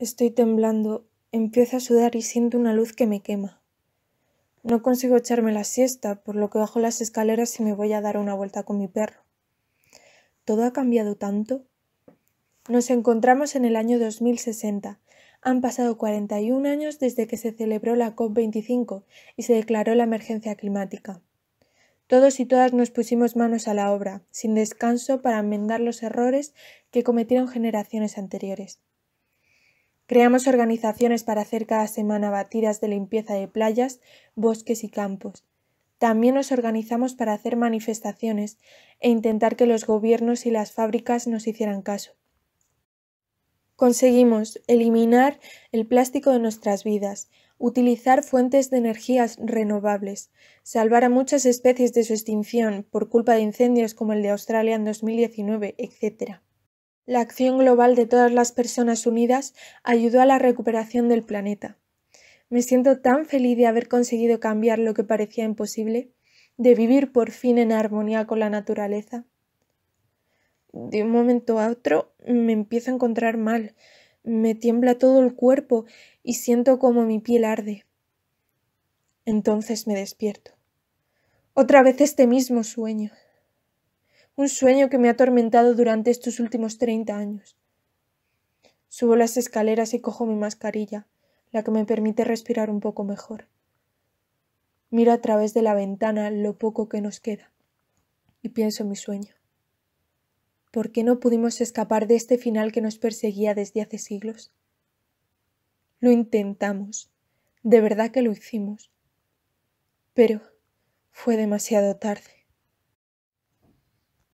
Estoy temblando, empiezo a sudar y siento una luz que me quema. No consigo echarme la siesta, por lo que bajo las escaleras y me voy a dar una vuelta con mi perro. ¿Todo ha cambiado tanto? Nos encontramos en el año 2060. Han pasado 41 años desde que se celebró la COP25 y se declaró la emergencia climática. Todos y todas nos pusimos manos a la obra, sin descanso, para enmendar los errores que cometieron generaciones anteriores. Creamos organizaciones para hacer cada semana batidas de limpieza de playas, bosques y campos. También nos organizamos para hacer manifestaciones e intentar que los gobiernos y las fábricas nos hicieran caso. Conseguimos eliminar el plástico de nuestras vidas, utilizar fuentes de energías renovables, salvar a muchas especies de su extinción por culpa de incendios como el de Australia en 2019, etc. La acción global de todas las personas unidas ayudó a la recuperación del planeta. Me siento tan feliz de haber conseguido cambiar lo que parecía imposible, de vivir por fin en armonía con la naturaleza. De un momento a otro me empiezo a encontrar mal, me tiembla todo el cuerpo y siento como mi piel arde. Entonces me despierto. Otra vez este mismo sueño un sueño que me ha atormentado durante estos últimos treinta años. Subo las escaleras y cojo mi mascarilla, la que me permite respirar un poco mejor. Miro a través de la ventana lo poco que nos queda y pienso en mi sueño. ¿Por qué no pudimos escapar de este final que nos perseguía desde hace siglos? Lo intentamos, de verdad que lo hicimos, pero fue demasiado tarde.